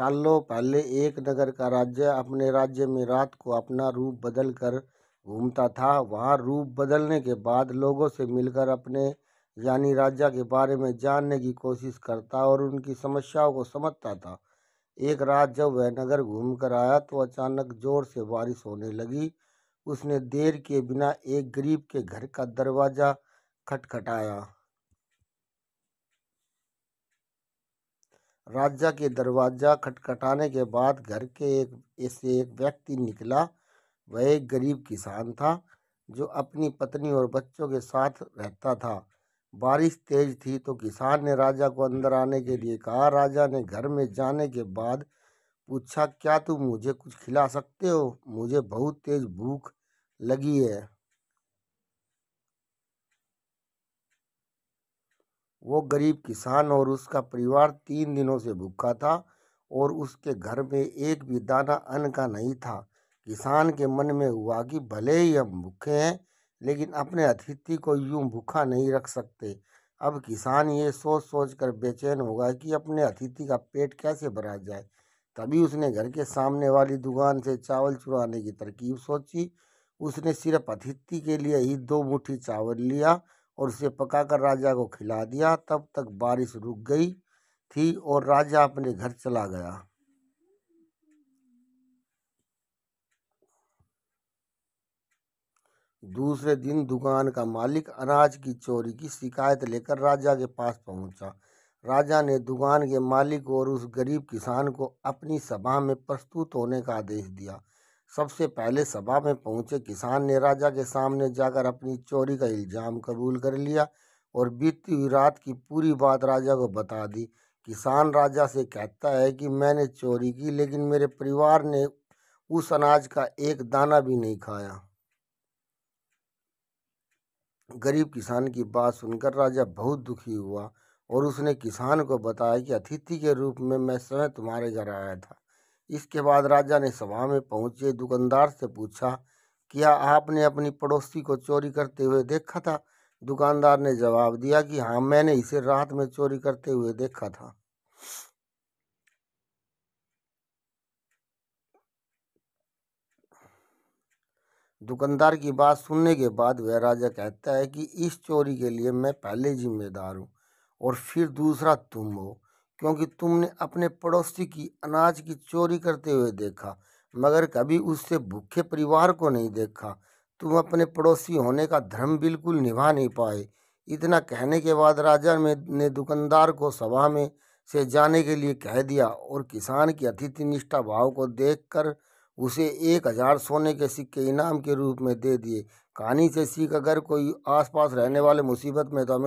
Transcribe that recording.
सालों पहले एक नगर का राज्य अपने राज्य में रात को अपना रूप बदल कर घूमता था वहाँ रूप बदलने के बाद लोगों से मिलकर अपने यानी राजा के बारे में जानने की कोशिश करता और उनकी समस्याओं को समझता था एक रात जब वह नगर घूम कर आया तो अचानक ज़ोर से बारिश होने लगी उसने देर के बिना एक गरीब के घर का दरवाज़ा खटखटाया राजा के दरवाज़ा खटखटाने के बाद घर के एक ऐसे एक व्यक्ति निकला वह एक गरीब किसान था जो अपनी पत्नी और बच्चों के साथ रहता था बारिश तेज थी तो किसान ने राजा को अंदर आने के लिए कहा राजा ने घर में जाने के बाद पूछा क्या तुम मुझे कुछ खिला सकते हो मुझे बहुत तेज़ भूख लगी है वो गरीब किसान और उसका परिवार तीन दिनों से भूखा था और उसके घर में एक भी दाना अन्न का नहीं था किसान के मन में हुआ कि भले ही हम भूखे हैं लेकिन अपने अतिथि को यूं भूखा नहीं रख सकते अब किसान ये सोच सोच कर बेचैन होगा कि अपने अतिथि का पेट कैसे भरा जाए तभी उसने घर के सामने वाली दुकान से चावल चुराने की तरकीब सोची उसने सिर्फ अतिथि के लिए ही दो मुट्ठी चावल लिया और उसे पकाकर राजा को खिला दिया तब तक बारिश रुक गई थी और राजा अपने घर चला गया दूसरे दिन दुकान का मालिक अनाज की चोरी की शिकायत लेकर राजा के पास पहुंचा राजा ने दुकान के मालिक और उस गरीब किसान को अपनी सभा में प्रस्तुत होने का आदेश दिया सबसे पहले सभा में पहुंचे किसान ने राजा के सामने जाकर अपनी चोरी का इल्ज़ाम कबूल कर लिया और बीती हुई रात की पूरी बात राजा को बता दी किसान राजा से कहता है कि मैंने चोरी की लेकिन मेरे परिवार ने उस अनाज का एक दाना भी नहीं खाया गरीब किसान की बात सुनकर राजा बहुत दुखी हुआ और उसने किसान को बताया कि अतिथि के रूप में मैं स्वयं तुम्हारे घर आया था इसके बाद राजा ने सभा में पहुंचे दुकानदार से पूछा क्या आपने अपनी पड़ोसी को चोरी करते हुए देखा था दुकानदार ने जवाब दिया कि हाँ मैंने इसे रात में चोरी करते हुए देखा था दुकानदार की बात सुनने के बाद वह राजा कहता है कि इस चोरी के लिए मैं पहले जिम्मेदार हूँ और फिर दूसरा तुम हो क्योंकि तुमने अपने पड़ोसी की अनाज की चोरी करते हुए देखा मगर कभी उससे भूखे परिवार को नहीं देखा तुम अपने पड़ोसी होने का धर्म बिल्कुल निभा नहीं पाए इतना कहने के बाद राजा ने दुकानदार को सभा में से जाने के लिए कह दिया और किसान की अतिथि निष्ठा भाव को देखकर उसे एक हजार सोने के सिक्के इनाम के रूप में दे दिए कहानी से सीख अगर कोई आसपास रहने वाले मुसीबत में तो हमें